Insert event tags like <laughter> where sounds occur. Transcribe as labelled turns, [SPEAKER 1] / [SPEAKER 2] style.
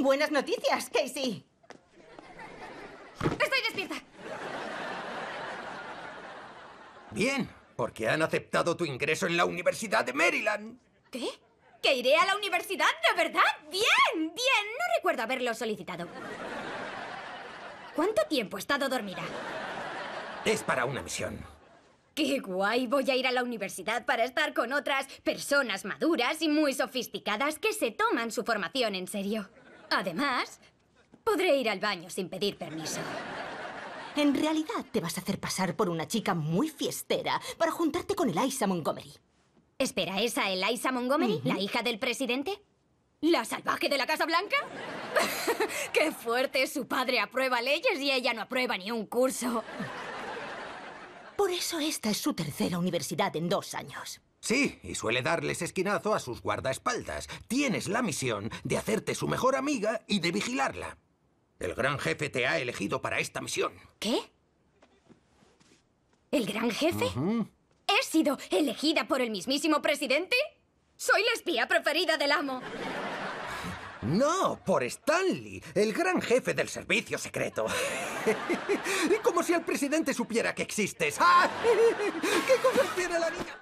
[SPEAKER 1] Buenas noticias, Casey. Estoy despierta.
[SPEAKER 2] Bien, porque han aceptado tu ingreso en la Universidad de Maryland.
[SPEAKER 1] ¿Qué? ¿Que iré a la universidad? ¿De verdad? ¡Bien! ¡Bien! No recuerdo haberlo solicitado. ¿Cuánto tiempo he estado dormida?
[SPEAKER 2] Es para una misión.
[SPEAKER 1] ¡Qué guay! Voy a ir a la universidad para estar con otras personas maduras y muy sofisticadas que se toman su formación en serio. Además, podré ir al baño sin pedir permiso. En realidad te vas a hacer pasar por una chica muy fiestera para juntarte con Eliza Montgomery. Espera, ¿esa Eliza Montgomery? ¿La hija del presidente? ¿La salvaje de la Casa Blanca? <laughs> ¡Qué fuerte! Su padre aprueba leyes y ella no aprueba ni un curso. Por eso esta es su tercera universidad en dos años.
[SPEAKER 2] Sí, y suele darles esquinazo a sus guardaespaldas. Tienes la misión de hacerte su mejor amiga y de vigilarla. El gran jefe te ha elegido para esta misión.
[SPEAKER 1] ¿Qué? ¿El gran jefe? ¿He sido elegida por el mismísimo presidente? ¡Soy la espía preferida del amo!
[SPEAKER 2] No, por Stanley, el gran jefe del servicio secreto. <laughs> Y Como si el presidente supiera que existes. <laughs> ¡Ah! ¿Qué cosas tiene la niña?